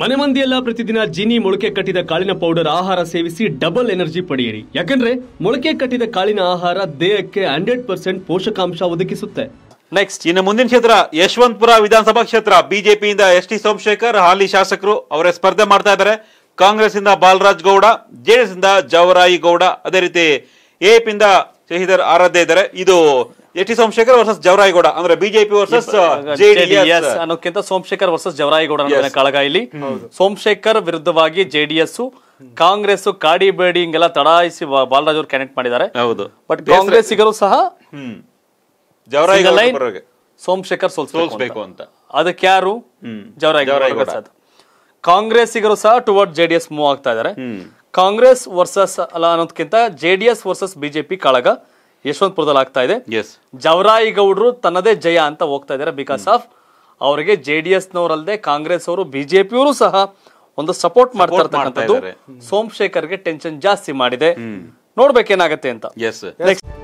ಮನೆ ಮಂದಿಯೆಲ್ಲ ಪ್ರತಿದಿನ ಜೀನಿ ಮೊಳಕೆ ಕಟ್ಟಿದ ಕಾಳಿನ ಪೌಡರ್ ಆಹಾರ ಸೇವಿಸಿ ಡಬಲ್ ಎನರ್ಜಿ ಪಡೆಯಿರಿ ಯಾಕಂದ್ರೆ ಮೊಳಕೆ ಕಟ್ಟಿದ ಕಾಳಿನ ಆಹಾರ ದೇಹಕ್ಕೆ ಹಂಡ್ರೆಡ್ ಪರ್ಸೆಂಟ್ ಪೋಷಕಾಂಶ ಒದಗಿಸುತ್ತೆ ನೆಕ್ಸ್ಟ್ ಇನ್ನು ಮುಂದಿನ ಕ್ಷೇತ್ರ ಯಶವಂತಪುರ ವಿಧಾನಸಭಾ ಕ್ಷೇತ್ರ ಬಿಜೆಪಿಯಿಂದ ಎಸ್ ಟಿ ಸೋಮಶೇಖರ್ ಹಾಲಿ ಶಾಸಕರು ಅವರೇ ಸ್ಪರ್ಧೆ ಮಾಡ್ತಾ ಇದ್ದಾರೆ ಕಾಂಗ್ರೆಸ್ ಇಂದ ಬಾಲರಾಜ್ ಗೌಡ ಜೆಡಿಎಸ್ ಇಂದ ಜವರಾಯಿ ಗೌಡ ಅದೇ ರೀತಿ ಎಪಿಯಿಂದ ಶಹೀದರ್ ಆರಾಧ್ಯ ಇದ್ದಾರೆ ಇದು ಎಚ್ ಸೋಮಶೇಖರ್ ವರ್ಸಸ್ ಜವರಾಯಗೌಡ ಅಂದ್ರೆ ಬಿಜೆಪಿ ವರ್ಸಸ್ ಜೆಡಿಎಸ್ ಅನ್ನೋಕ್ಕಿಂತ ಸೋಮಶೇಖರ್ ವರ್ಸಸ್ ಜವರಾಯಗೌಡ ಕಳಗ ಇಲ್ಲಿ ಸೋಮಶೇಖರ್ ವಿರುದ್ಧವಾಗಿ ಜೆಡಿಎಸ್ ಕಾಂಗ್ರೆಸ್ ಕಾಡಿ ಬೇಡಿ ಹಿಂಗೆಲ್ಲ ತಡಾಯಿಸಿ ಬಾಲರಾಜ್ ಅವರು ಕನೆಕ್ಟ್ ಮಾಡಿದ್ದಾರೆ ಹೌದು ಬಟ್ ಕಾಂಗ್ರೆಸ್ಸಿಗರು ಸಹ ಸೋಮಶೇಖರ್ ಸೋಲ್ಸ್ಬೇಕು ಅಂತ ಅದಕ್ಕೆ ಯಾರು ಕಾಂಗ್ರೆಸ್ ಕಾಂಗ್ರೆಸ್ಸಿಗರು ಸಹ ಟುವರ್ಡ್ ಜೆಡಿಎಸ್ ಮೂವ್ ಆಗ್ತಾ ಇದ್ದಾರೆ ಕಾಂಗ್ರೆಸ್ ವರ್ಸಸ್ ಅಲ್ಲ ಅನ್ನೋದ್ಕಿಂತ ಜೆಡಿಎಸ್ ವರ್ಸಸ್ ಬಿಜೆಪಿ ಕಾಳಗ ಯಶವಂತಪುರದಲ್ಲಿ ಆಗ್ತಾ ಇದೆ ಜವರಾಯಿ ಗೌಡರು ತನ್ನದೇ ಜಯ ಅಂತ ಹೋಗ್ತಾ ಇದ್ದಾರೆ ಬಿಕಾಸ್ ಆಫ್ ಅವರಿಗೆ ಜೆ ಡಿ ಕಾಂಗ್ರೆಸ್ ಅವರು ಬಿಜೆಪಿಯವರು ಸಹ ಒಂದು ಸಪೋರ್ಟ್ ಮಾಡ್ತಾ ಸೋಮಶೇಖರ್ ಸೋಮಶೇಖರ್ಗೆ ಟೆನ್ಷನ್ ಜಾಸ್ತಿ ಮಾಡಿದೆ ನೋಡ್ಬೇಕೇನಾಗತ್ತೆ ಅಂತ